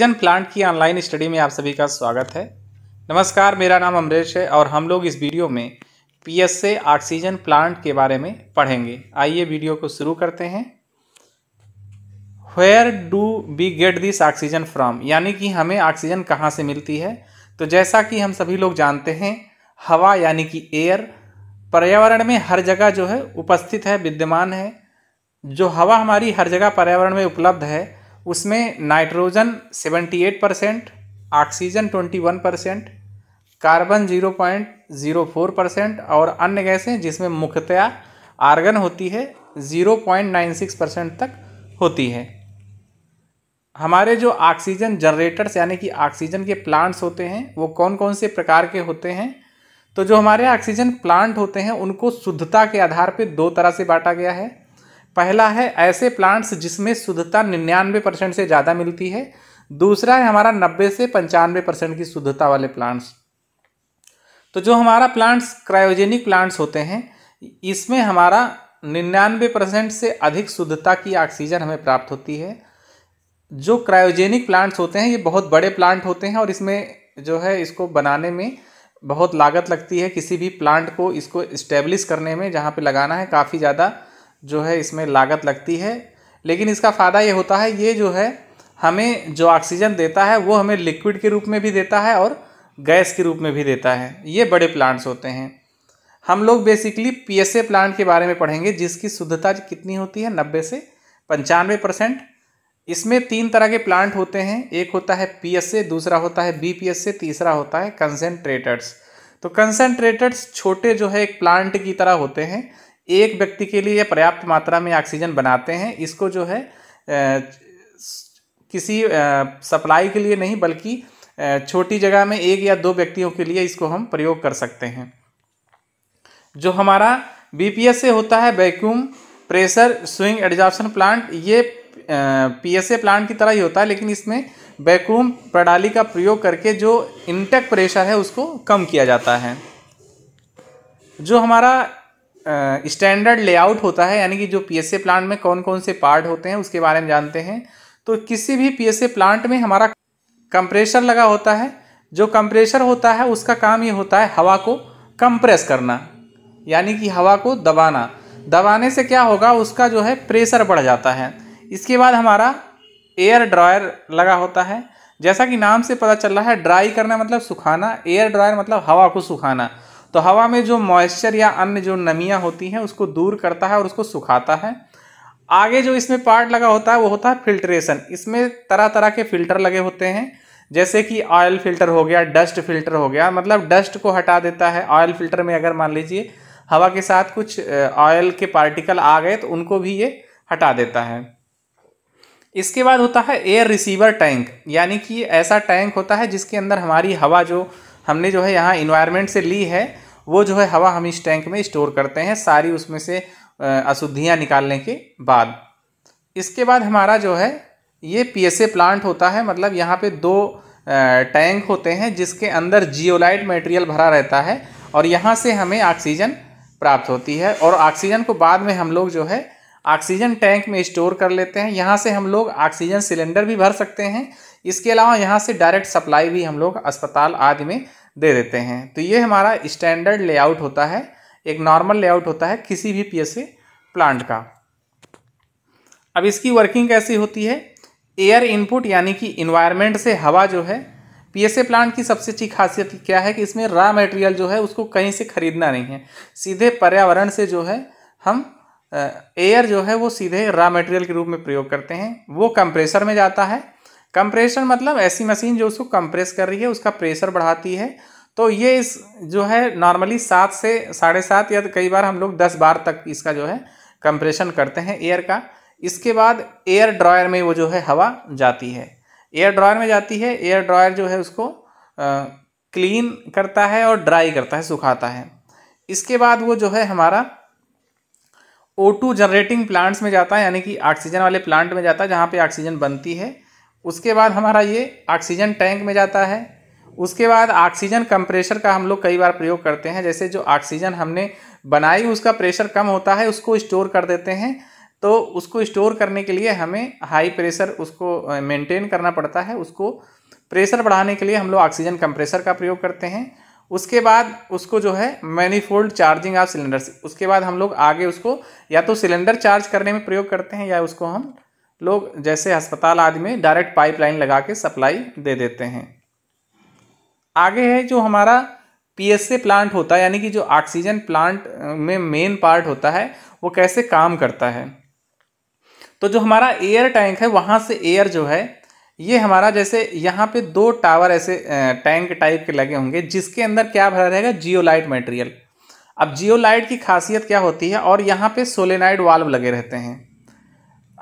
oxygen plant की online study में आप सभी का स्वागत है नमस्कार मेरा नाम अमरेश है और हम लोग इस वीडियो में पी एस ऑक्सीजन प्लांट के बारे में पढ़ेंगे आइए वीडियो को शुरू करते हैं where do we get this oxygen from यानी कि हमें ऑक्सीजन कहाँ से मिलती है तो जैसा कि हम सभी लोग जानते हैं हवा यानी कि एयर पर्यावरण में हर जगह जो है उपस्थित है विद्यमान है जो हवा हमारी हर जगह पर्यावरण में उपलब्ध है उसमें nitrogen 78 percent oxygen 21 percent carbon 0.04 percent और अन्य गैसें जिसमें मुख्यतया आर्गन होती है 0.96 परसेंट तक होती है हमारे जो ऑक्सीजन जनरेटर्स यानी कि ऑक्सीजन के प्लांट्स होते हैं वो कौन कौन से प्रकार के होते हैं तो जो हमारे ऑक्सीजन प्लांट होते हैं उनको शुद्धता के आधार पर दो तरह से बांटा गया है पहला है ऐसे प्लांट्स जिसमें शुद्धता निन्यानवे परसेंट से ज़्यादा मिलती है दूसरा है हमारा नब्बे से पंचानवे परसेंट की शुद्धता वाले प्लांट्स तो जो हमारा प्लांट्स क्रायोजेनिक प्लांट्स होते हैं इसमें हमारा निन्यानवे परसेंट से अधिक शुद्धता की ऑक्सीजन हमें प्राप्त होती है जो क्रायोजेनिक प्लांट्स होते हैं ये बहुत बड़े प्लांट होते हैं और इसमें जो है इसको बनाने में बहुत लागत लगती है किसी भी प्लांट को इसको इस्टेब्लिश करने में जहाँ पे लगाना है काफ़ी ज़्यादा जो है इसमें लागत लगती है लेकिन इसका फ़ायदा ये होता है ये जो है हमें जो ऑक्सीजन देता है वो हमें लिक्विड के रूप में भी देता है और गैस के रूप में भी देता है ये बड़े प्लांट्स होते हैं हम लोग बेसिकली पीएसए प्लांट के बारे में पढ़ेंगे जिसकी शुद्धता कितनी होती है नब्बे से पंचानवे परसेंट इसमें तीन तरह के प्लांट होते हैं एक होता है पीएसए दूसरा होता है बीपीएसए तीसरा होता है कंसेंट्रेटर्स तो कंसेंट्रेटर्स छोटे जो है एक प्लांट की तरह होते हैं एक व्यक्ति के लिए पर्याप्त मात्रा में ऑक्सीजन बनाते हैं इसको जो है किसी सप्लाई के लिए नहीं बल्कि छोटी जगह में एक या दो व्यक्तियों के लिए इसको हम प्रयोग कर सकते हैं जो हमारा बी से होता है vacuum pressure swing adsorption plant ये पी प्लांट की तरह ही होता है लेकिन इसमें वैक्यूम प्रणाली का प्रयोग करके जो इंटेक प्रेशर है उसको कम किया जाता है जो हमारा स्टैंडर्ड लेआउट होता है यानी कि जो पीएसए प्लांट में कौन कौन से पार्ट होते हैं उसके बारे में जानते हैं तो किसी भी पीएसए प्लांट में हमारा कंप्रेशर लगा होता है जो कंप्रेशर होता है उसका काम ये होता है हवा को कंप्रेस करना यानी कि हवा को दबाना दबाने से क्या होगा उसका जो है प्रेशर बढ़ जाता है इसके बाद हमारा एयर ड्रायर लगा होता है जैसा कि नाम से पता चल रहा है ड्राई करना मतलब सुखाना एयर ड्रायर मतलब हवा को सुखाना तो हवा में जो मॉइस्चर या अन्य जो नमियाँ होती हैं उसको दूर करता है और उसको सुखाता है आगे जो इसमें पार्ट लगा होता है वो होता है फिल्ट्रेशन इसमें तरह तरह के फिल्टर लगे होते हैं जैसे कि ऑयल फिल्टर हो गया डस्ट फिल्टर हो गया मतलब डस्ट को हटा देता है ऑयल फिल्टर में अगर मान लीजिए हवा के साथ कुछ ऑयल के पार्टिकल आ गए तो उनको भी ये हटा देता है इसके बाद होता है एयर रिसीवर टैंक यानी कि ऐसा टैंक होता है जिसके अंदर हमारी हवा जो हमने जो है यहाँ इन्वायरमेंट से ली है वो जो है हवा हम इस टैंक में स्टोर करते हैं सारी उसमें से अशुद्धियाँ निकालने के बाद इसके बाद हमारा जो है ये पीएसए प्लांट होता है मतलब यहाँ पे दो टैंक होते हैं जिसके अंदर जियोलाइट मटेरियल भरा रहता है और यहाँ से हमें ऑक्सीजन प्राप्त होती है और ऑक्सीजन को बाद में हम लोग जो है ऑक्सीजन टैंक में स्टोर कर लेते हैं यहाँ से हम लोग ऑक्सीजन सिलेंडर भी भर सकते हैं इसके अलावा यहाँ से डायरेक्ट सप्लाई भी हम लोग अस्पताल आदि में दे देते हैं तो ये हमारा स्टैंडर्ड लेआउट होता है एक नॉर्मल लेआउट होता है किसी भी पीएसए प्लांट का अब इसकी वर्किंग कैसी होती है एयर इनपुट यानी कि इन्वायरमेंट से हवा जो है पीएसए प्लांट की सबसे अच्छी खासियत क्या है कि इसमें रॉ मटेरियल जो है उसको कहीं से ख़रीदना नहीं है सीधे पर्यावरण से जो है हम एयर जो है वो सीधे रॉ मटेरियल के रूप में प्रयोग करते हैं वो कंप्रेसर में जाता है कंप्रेशन मतलब ऐसी मशीन जो उसको कंप्रेस कर रही है उसका प्रेशर बढ़ाती है तो ये इस जो है नॉर्मली सात से साढ़े सात या कई बार हम लोग दस बार तक इसका जो है कंप्रेशन करते हैं एयर का इसके बाद एयर ड्रायर में वो जो है हवा जाती है एयर ड्रायर में जाती है एयर ड्रायर जो है उसको आ, क्लीन करता है और ड्राई करता है सुखाता है इसके बाद वो जो है हमारा ओ टू जनरेटिंग प्लांट्स में जाता है यानी कि ऑक्सीजन वाले प्लांट में जाता है जहाँ पे ऑक्सीजन बनती है उसके बाद हमारा ये ऑक्सीजन टैंक में जाता है उसके बाद ऑक्सीजन कंप्रेशर का हम लोग कई बार प्रयोग करते हैं जैसे जो ऑक्सीजन हमने बनाई उसका प्रेशर कम होता है उसको स्टोर कर देते हैं तो उसको स्टोर करने के लिए हमें हाई प्रेशर उसको मेंटेन करना पड़ता है उसको प्रेशर बढ़ाने के लिए हम लोग ऑक्सीजन कंप्रेशर का प्रयोग करते हैं उसके बाद उसको जो है मैनीफोल्ड चार्जिंग ऑफ सिलेंडर उसके बाद हम लोग आगे उसको या तो सिलेंडर चार्ज करने में प्रयोग करते हैं या उसको हम लोग जैसे अस्पताल आदि में डायरेक्ट पाइपलाइन लगा के सप्लाई दे देते हैं आगे है जो हमारा पीएसए प्लांट होता है यानी कि जो ऑक्सीजन प्लांट में मेन पार्ट होता है वो कैसे काम करता है तो जो हमारा एयर टैंक है वहाँ से एयर जो है ये हमारा जैसे यहाँ पे दो टावर ऐसे टैंक टाइप के लगे होंगे जिसके अंदर क्या भरा रहेगा जियोलाइट मटेरियल अब जियोलाइट की खासियत क्या होती है और यहाँ पे सोलेनाइड वाल्व लगे रहते हैं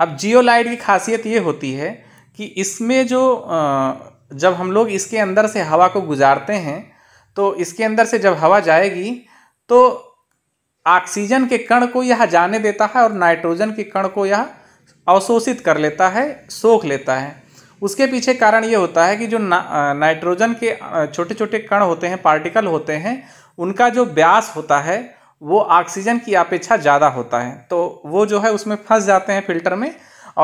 अब जियो लाइट की खासियत ये होती है कि इसमें जो जब हम लोग इसके अंदर से हवा को गुजारते हैं तो इसके अंदर से जब हवा जाएगी तो ऑक्सीजन के कण को यह जाने देता है और नाइट्रोजन के कण को यह अवशोषित कर लेता है सोख लेता है उसके पीछे कारण ये होता है कि जो ना, नाइट्रोजन के छोटे छोटे कण होते हैं पार्टिकल होते हैं उनका जो व्यास होता है वो ऑक्सीजन की अपेक्षा ज़्यादा होता है तो वो जो है उसमें फंस जाते हैं फिल्टर में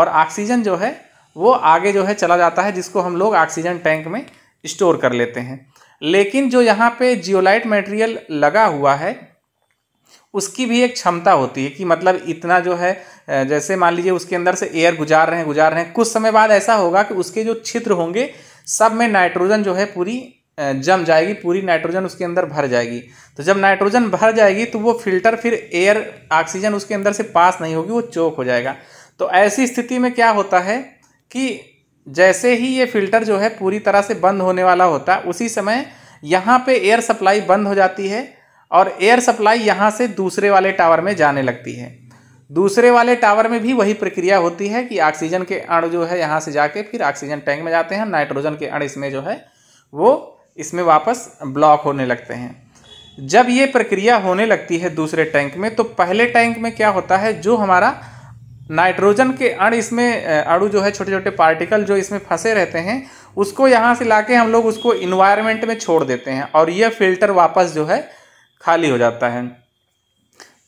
और ऑक्सीजन जो है वो आगे जो है चला जाता है जिसको हम लोग ऑक्सीजन टैंक में स्टोर कर लेते हैं लेकिन जो यहाँ पे जियोलाइट मटेरियल लगा हुआ है उसकी भी एक क्षमता होती है कि मतलब इतना जो है जैसे मान लीजिए उसके अंदर से एयर गुजार रहे हैं गुजार रहे हैं कुछ समय बाद ऐसा होगा कि उसके जो छिद्र होंगे सब में नाइट्रोजन जो है पूरी जम जाएगी पूरी नाइट्रोजन उसके अंदर भर जाएगी तो जब नाइट्रोजन भर जाएगी तो वो फिल्टर फिर एयर ऑक्सीजन उसके अंदर से पास नहीं होगी वो चोक हो जाएगा तो ऐसी स्थिति में क्या होता है कि जैसे ही ये फिल्टर जो है पूरी तरह से बंद होने वाला होता है उसी समय यहाँ पे एयर सप्लाई बंद हो जाती है और एयर सप्लाई यहाँ से दूसरे वाले टावर में जाने लगती है दूसरे वाले टावर में भी वही प्रक्रिया होती है कि ऑक्सीजन के अण जो है यहाँ से जाके फिर ऑक्सीजन टैंक में जाते हैं नाइट्रोजन के अण इसमें जो है वो इसमें वापस ब्लॉक होने लगते हैं जब ये प्रक्रिया होने लगती है दूसरे टैंक में तो पहले टैंक में क्या होता है जो हमारा नाइट्रोजन के अण इसमें अणु जो है छोटे छोटे पार्टिकल जो इसमें फंसे रहते हैं उसको यहाँ से लाके हम लोग उसको इन्वायरमेंट में छोड़ देते हैं और यह फिल्टर वापस जो है खाली हो जाता है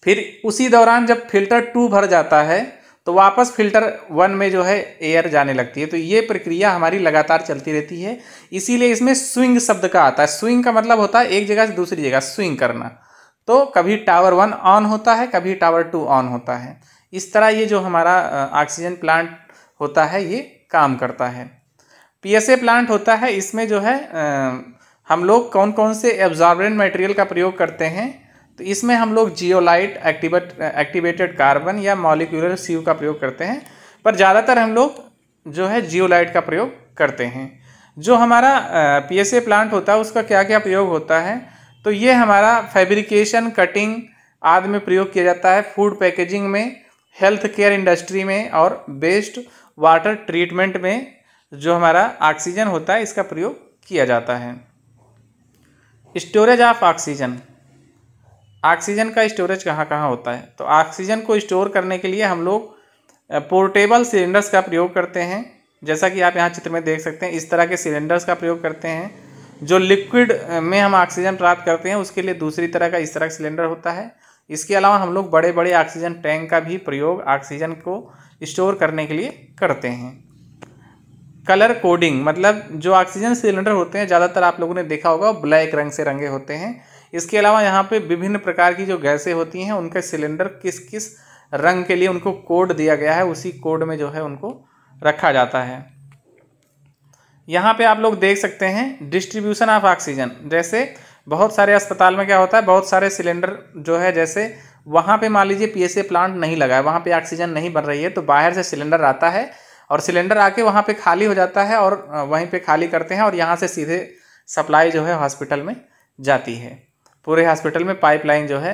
फिर उसी दौरान जब फिल्टर टू भर जाता है तो वापस फिल्टर वन में जो है एयर जाने लगती है तो ये प्रक्रिया हमारी लगातार चलती रहती है इसीलिए इसमें स्विंग शब्द का आता है स्विंग का मतलब होता है एक जगह से दूसरी जगह स्विंग करना तो कभी टावर वन ऑन होता है कभी टावर टू ऑन होता है इस तरह ये जो हमारा ऑक्सीजन प्लांट होता है ये काम करता है पीएसए प्लांट होता है इसमें जो है आ, हम लोग कौन कौन से एब्जॉर्बेंट मटेरियल का प्रयोग करते हैं तो इसमें हम लोग जियोलाइट एक्टिवेट एक्टिवेटेड कार्बन या मॉलिक्यूलर सीव का प्रयोग करते हैं पर ज़्यादातर हम लोग जो है जियोलाइट का प्रयोग करते हैं जो हमारा पीएसए प्लांट होता है उसका क्या क्या प्रयोग होता है तो ये हमारा फैब्रिकेशन कटिंग आदि में प्रयोग किया जाता है फूड पैकेजिंग में हेल्थ केयर इंडस्ट्री में और बेस्ट वाटर ट्रीटमेंट में जो हमारा ऑक्सीजन होता है इसका प्रयोग किया जाता है स्टोरेज ऑफ ऑक्सीजन ऑक्सीजन का स्टोरेज कहाँ कहाँ होता है तो ऑक्सीजन को स्टोर करने के लिए हम लोग पोर्टेबल सिलेंडर्स का प्रयोग करते हैं जैसा कि आप यहाँ चित्र में देख सकते हैं इस तरह के सिलेंडर्स का प्रयोग करते हैं जो लिक्विड में हम ऑक्सीजन प्राप्त करते हैं उसके लिए दूसरी तरह का इस तरह का सिलेंडर होता है इसके अलावा हम लोग बड़े बड़े ऑक्सीजन टैंक का भी प्रयोग ऑक्सीजन को स्टोर करने के लिए करते हैं कलर कोडिंग मतलब जो ऑक्सीजन सिलेंडर होते हैं ज़्यादातर आप लोगों ने देखा होगा ब्लैक रंग से रंगे होते हैं इसके अलावा यहाँ पे विभिन्न प्रकार की जो गैसें होती हैं उनके सिलेंडर किस किस रंग के लिए उनको कोड दिया गया है उसी कोड में जो है उनको रखा जाता है यहाँ पे आप लोग देख सकते हैं डिस्ट्रीब्यूशन ऑफ ऑक्सीजन जैसे बहुत सारे अस्पताल में क्या होता है बहुत सारे सिलेंडर जो है जैसे वहाँ पे मान लीजिए पीएसए प्लांट नहीं लगा है वहाँ पे ऑक्सीजन नहीं बन रही है तो बाहर से सिलेंडर आता है और सिलेंडर आके वहाँ पे खाली हो जाता है और वहीं पे खाली करते हैं और यहाँ से सीधे सप्लाई जो है हॉस्पिटल में जाती है पूरे हॉस्पिटल में पाइपलाइन जो है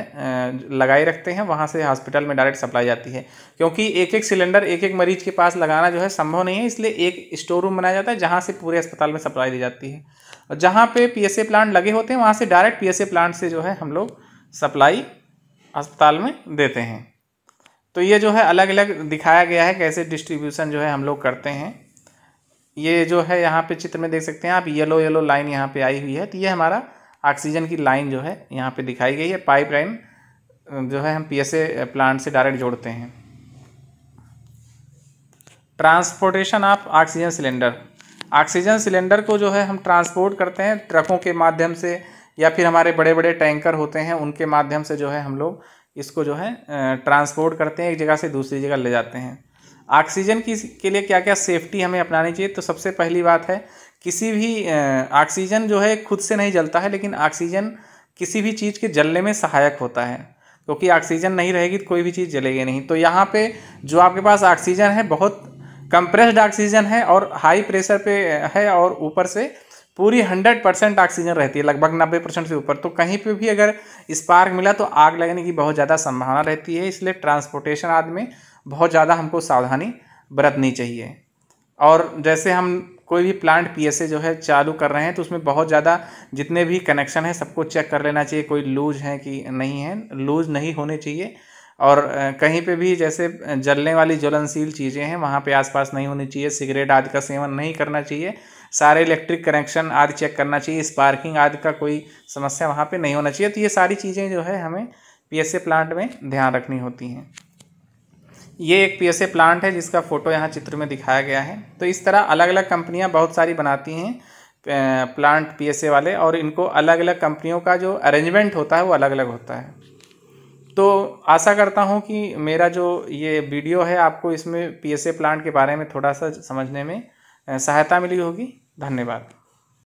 लगाई रखते हैं वहाँ से हॉस्पिटल में डायरेक्ट सप्लाई जाती है क्योंकि एक एक सिलेंडर एक एक मरीज के पास लगाना जो है संभव नहीं है इसलिए एक स्टोर रूम बनाया जाता है जहाँ से पूरे अस्पताल में सप्लाई दी जाती है और जहाँ पे पीएसए प्लांट लगे होते हैं वहाँ से डायरेक्ट पी प्लांट से जो है हम लोग सप्लाई अस्पताल में देते हैं तो ये जो है अलग अलग दिखाया गया है कैसे डिस्ट्रीब्यूशन जो है हम लोग करते हैं ये जो है यहाँ पर चित्र में देख सकते हैं आप येलो येलो लाइन यहाँ पर आई हुई है तो ये हमारा ऑक्सीजन की लाइन जो है यहाँ पे दिखाई गई है पाइप लाइन जो है हम पीएसए प्लांट से डायरेक्ट जोड़ते हैं transportation of oxygen cylinder oxygen cylinder को जो है हम ट्रांसपोर्ट करते हैं ट्रकों के माध्यम से या फिर हमारे बड़े बड़े टैंकर होते हैं उनके माध्यम से जो है हम लोग इसको जो है ट्रांसपोर्ट करते हैं एक जगह से दूसरी जगह ले जाते हैं ऑक्सीजन की के लिए क्या क्या सेफ्टी हमें अपनानी चाहिए तो सबसे पहली बात है किसी भी ऑक्सीजन जो है खुद से नहीं जलता है लेकिन ऑक्सीजन किसी भी चीज़ के जलने में सहायक होता है क्योंकि ऑक्सीजन नहीं रहेगी तो कोई भी चीज़ जलेगी नहीं तो यहाँ पे जो आपके पास ऑक्सीजन है बहुत कंप्रेस्ड ऑक्सीजन है और हाई प्रेशर पे है और ऊपर से पूरी हंड्रेड परसेंट ऑक्सीजन रहती है लगभग नब्बे परसेंट से ऊपर तो कहीं पे भी अगर स्पार्क मिला तो आग लगने की बहुत ज़्यादा संभावना रहती है इसलिए ट्रांसपोर्टेशन आदि में बहुत ज़्यादा हमको सावधानी बरतनी चाहिए और जैसे हम कोई भी प्लांट पीएसए जो है चालू कर रहे हैं तो उसमें बहुत ज़्यादा जितने भी कनेक्शन हैं सबको चेक कर लेना चाहिए कोई लूज है कि नहीं है लूज नहीं होने चाहिए और कहीं पे भी जैसे जलने वाली ज्वलनशील चीज़ें हैं वहाँ पे आसपास नहीं होनी चाहिए सिगरेट आदि का सेवन नहीं करना चाहिए सारे इलेक्ट्रिक कनेक्शन आदि चेक करना चाहिए स्पार्किंग आदि का कोई समस्या वहाँ पर नहीं होना चाहिए तो ये सारी चीज़ें जो है हमें पी प्लांट में ध्यान रखनी होती हैं ये एक पीएसए प्लांट है जिसका फ़ोटो यहाँ चित्र में दिखाया गया है तो इस तरह अलग अलग कंपनियाँ बहुत सारी बनाती हैं प्लांट पीएसए वाले और इनको अलग अलग कंपनियों का जो अरेंजमेंट होता है वो अलग अलग होता है तो आशा करता हूँ कि मेरा जो ये वीडियो है आपको इसमें ए प्लांट के बारे में थोड़ा सा समझने में सहायता मिली होगी धन्यवाद